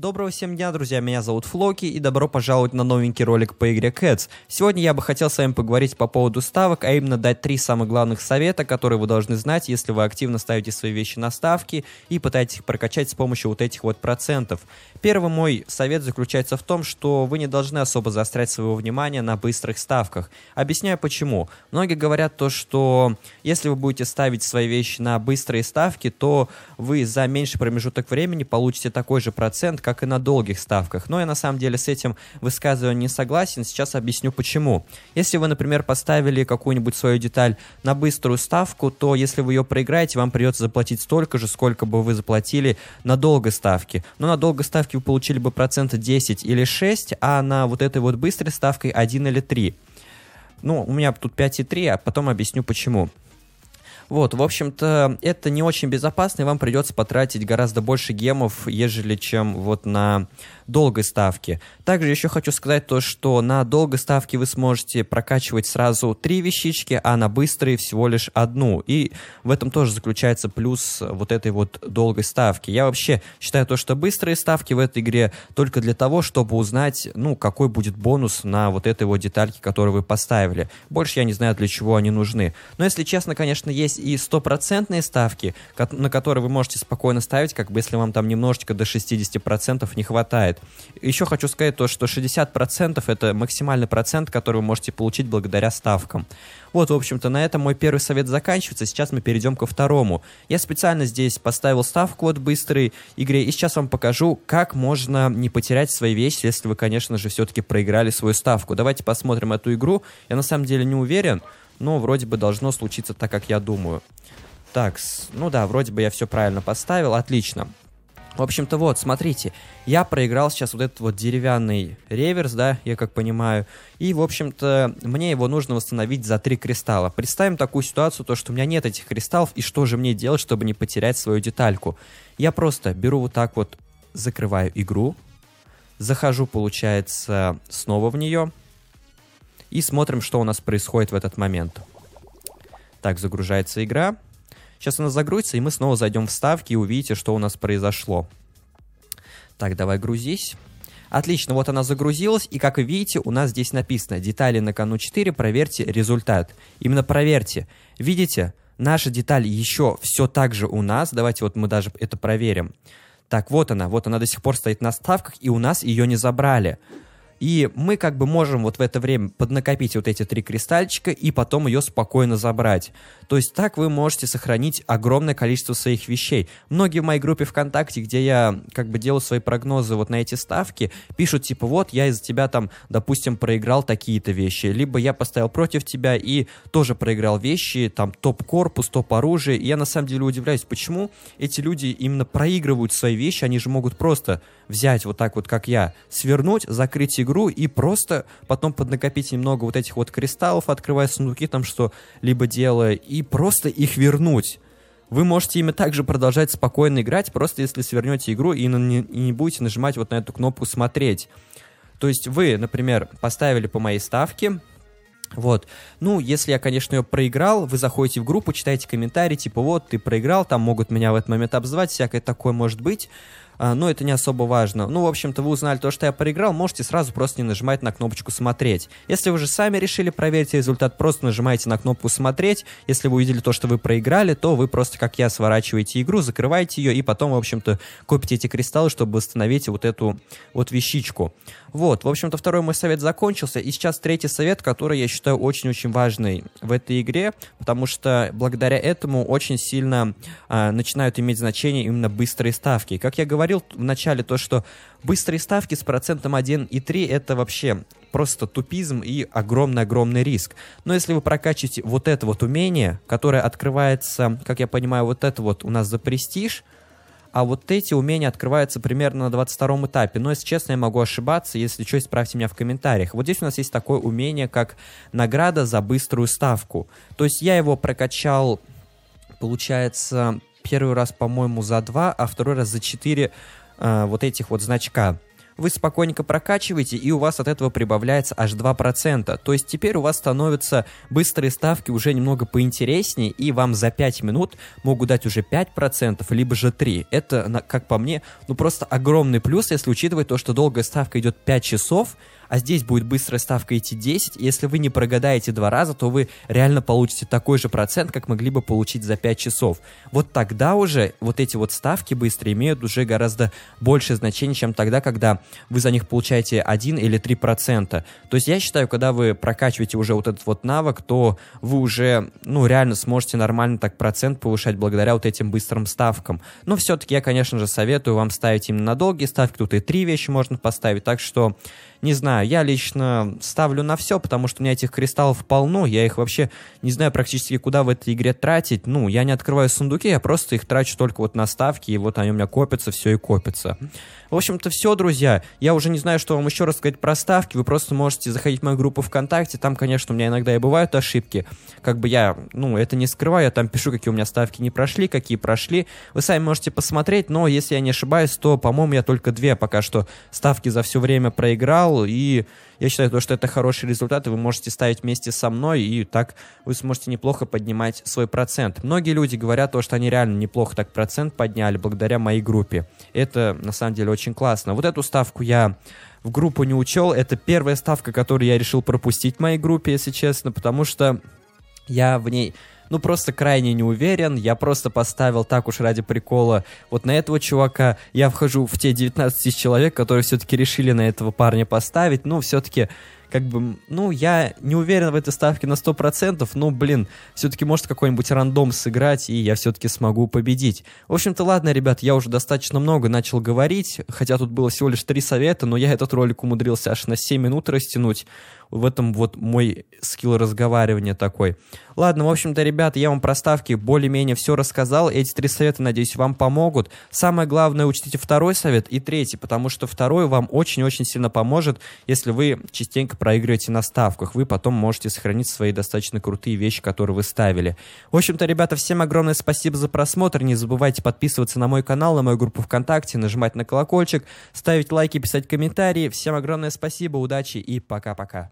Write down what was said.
Доброго всем дня, друзья, меня зовут Флоки, и добро пожаловать на новенький ролик по игре Cats. Сегодня я бы хотел с вами поговорить по поводу ставок, а именно дать три самых главных совета, которые вы должны знать, если вы активно ставите свои вещи на ставки и пытаетесь их прокачать с помощью вот этих вот процентов. Первый мой совет заключается в том, что вы не должны особо заострять своего внимания на быстрых ставках. Объясняю почему. Многие говорят то, что если вы будете ставить свои вещи на быстрые ставки, то вы за меньший промежуток времени получите такой же процент, как и на долгих ставках. Но я на самом деле с этим высказыванием не согласен. Сейчас объясню почему. Если вы, например, поставили какую-нибудь свою деталь на быструю ставку, то если вы ее проиграете, вам придется заплатить столько же, сколько бы вы заплатили на долгой ставке. Но на долгой ставке вы получили бы процента 10 или 6, а на вот этой вот быстрой ставкой 1 или 3. Ну, у меня тут 5,3, а потом объясню почему. Вот, в общем-то, это не очень безопасно, и вам придется потратить гораздо больше гемов, ежели чем вот на долгой ставке. Также еще хочу сказать то, что на долгой ставке вы сможете прокачивать сразу три вещички, а на быстрые всего лишь одну. И в этом тоже заключается плюс вот этой вот долгой ставки. Я вообще считаю то, что быстрые ставки в этой игре только для того, чтобы узнать, ну, какой будет бонус на вот этой вот детальке, которую вы поставили. Больше я не знаю, для чего они нужны. Но если честно, конечно, есть и стопроцентные ставки, на которые вы можете спокойно ставить, как бы если вам там немножечко до 60% не хватает. Еще хочу сказать то, что 60% это максимальный процент, который вы можете получить благодаря ставкам. Вот, в общем-то, на этом мой первый совет заканчивается. Сейчас мы перейдем ко второму. Я специально здесь поставил ставку от быстрой игры, и сейчас вам покажу, как можно не потерять свои вещи, если вы, конечно же, все-таки проиграли свою ставку. Давайте посмотрим эту игру. Я на самом деле не уверен, ну, вроде бы должно случиться так, как я думаю. Так, ну да, вроде бы я все правильно поставил, отлично. В общем-то, вот, смотрите, я проиграл сейчас вот этот вот деревянный реверс, да, я как понимаю, и, в общем-то, мне его нужно восстановить за три кристалла. Представим такую ситуацию, то, что у меня нет этих кристаллов, и что же мне делать, чтобы не потерять свою детальку? Я просто беру вот так вот, закрываю игру, захожу, получается, снова в нее, и смотрим, что у нас происходит в этот момент. Так, загружается игра. Сейчас она загрузится, и мы снова зайдем в ставки и увидите, что у нас произошло. Так, давай грузись. Отлично, вот она загрузилась, и как вы видите, у нас здесь написано «Детали на кону 4, проверьте результат». Именно проверьте. Видите, наша деталь еще все так же у нас. Давайте вот мы даже это проверим. Так, вот она, вот она до сих пор стоит на ставках, и у нас ее не забрали. И мы как бы можем вот в это время поднакопить вот эти три кристальчика и потом ее спокойно забрать. То есть так вы можете сохранить огромное количество своих вещей. Многие в моей группе ВКонтакте, где я как бы делаю свои прогнозы вот на эти ставки, пишут типа вот я из-за тебя там, допустим, проиграл такие-то вещи, либо я поставил против тебя и тоже проиграл вещи, там топ-корпус, топ-оружие. И я на самом деле удивляюсь, почему эти люди именно проигрывают свои вещи, они же могут просто взять вот так вот, как я, свернуть, закрыть игру, игру и просто потом поднакопить немного вот этих вот кристаллов, открывая сундуки там что-либо делая, и просто их вернуть. Вы можете ими также продолжать спокойно играть, просто если свернете игру и, не, и не будете нажимать вот на эту кнопку «Смотреть». То есть вы, например, поставили по моей ставке, вот. Ну, если я, конечно, ее проиграл, вы заходите в группу, читаете комментарии, типа, вот, ты проиграл, там могут меня в этот момент обзвать, всякое такое может быть. А, но это не особо важно. Ну, в общем-то, вы узнали то, что я проиграл, можете сразу просто не нажимать на кнопочку «Смотреть». Если вы же сами решили проверить результат, просто нажимаете на кнопку «Смотреть». Если вы увидели то, что вы проиграли, то вы просто, как я, сворачиваете игру, закрываете ее и потом, в общем-то, копите эти кристаллы, чтобы восстановить вот эту вот вещичку. Вот, в общем-то, второй мой совет закончился. И сейчас третий совет, который я считаю очень-очень важный в этой игре, потому что благодаря этому очень сильно э, начинают иметь значение именно быстрые ставки. Как я говорил, говорил в начале то, что быстрые ставки с процентом 1,3 это вообще просто тупизм и огромный-огромный риск. Но если вы прокачиваете вот это вот умение, которое открывается, как я понимаю, вот это вот у нас за престиж, а вот эти умения открываются примерно на 22 этапе. Но, если честно, я могу ошибаться. Если что, исправьте меня в комментариях. Вот здесь у нас есть такое умение, как награда за быструю ставку. То есть я его прокачал, получается, первый раз, по-моему, за два, а второй раз за четыре э, вот этих вот значка. Вы спокойненько прокачиваете, и у вас от этого прибавляется аж 2%. То есть теперь у вас становятся быстрые ставки уже немного поинтереснее, и вам за 5 минут могут дать уже 5%, либо же 3%. Это, как по мне, ну просто огромный плюс, если учитывать то, что долгая ставка идет 5 часов, а здесь будет быстрая ставка идти 10, если вы не прогадаете два раза, то вы реально получите такой же процент, как могли бы получить за 5 часов. Вот тогда уже вот эти вот ставки быстро имеют уже гораздо большее значение, чем тогда, когда вы за них получаете 1 или 3 процента. То есть я считаю, когда вы прокачиваете уже вот этот вот навык, то вы уже, ну, реально сможете нормально так процент повышать благодаря вот этим быстрым ставкам. Но все-таки я, конечно же, советую вам ставить именно на долгие ставки, тут и три вещи можно поставить, так что, не знаю, знаю, я лично ставлю на все, потому что у меня этих кристаллов полно, я их вообще не знаю практически куда в этой игре тратить. Ну, я не открываю сундуки, я просто их трачу только вот на ставки, и вот они у меня копятся, все и копятся. В общем-то, все, друзья. Я уже не знаю, что вам еще рассказать про ставки. Вы просто можете заходить в мою группу ВКонтакте. Там, конечно, у меня иногда и бывают ошибки. Как бы я, ну, это не скрываю. Я там пишу, какие у меня ставки не прошли, какие прошли. Вы сами можете посмотреть, но если я не ошибаюсь, то, по-моему, я только две пока что ставки за все время проиграл. И я считаю, то, что это хороший результат, и вы можете ставить вместе со мной, и так вы сможете неплохо поднимать свой процент. Многие люди говорят то, что они реально неплохо так процент подняли благодаря моей группе. Это на самом деле очень классно. Вот эту ставку я в группу не учел. Это первая ставка, которую я решил пропустить в моей группе, если честно, потому что я в ней ну, просто крайне не уверен. Я просто поставил так уж ради прикола вот на этого чувака. Я вхожу в те 19 тысяч человек, которые все-таки решили на этого парня поставить. Ну, все-таки как бы, ну, я не уверен в этой ставке на 100%, но, блин, все-таки может какой-нибудь рандом сыграть, и я все-таки смогу победить. В общем-то, ладно, ребят, я уже достаточно много начал говорить, хотя тут было всего лишь три совета, но я этот ролик умудрился аж на 7 минут растянуть в этом вот мой скилл разговаривания такой. Ладно, в общем-то, ребята, я вам про ставки более-менее все рассказал. Эти три совета, надеюсь, вам помогут. Самое главное, учтите второй совет и третий, потому что второй вам очень-очень сильно поможет, если вы частенько проигрываете на ставках. Вы потом можете сохранить свои достаточно крутые вещи, которые вы ставили. В общем-то, ребята, всем огромное спасибо за просмотр. Не забывайте подписываться на мой канал, на мою группу ВКонтакте, нажимать на колокольчик, ставить лайки, писать комментарии. Всем огромное спасибо, удачи и пока-пока.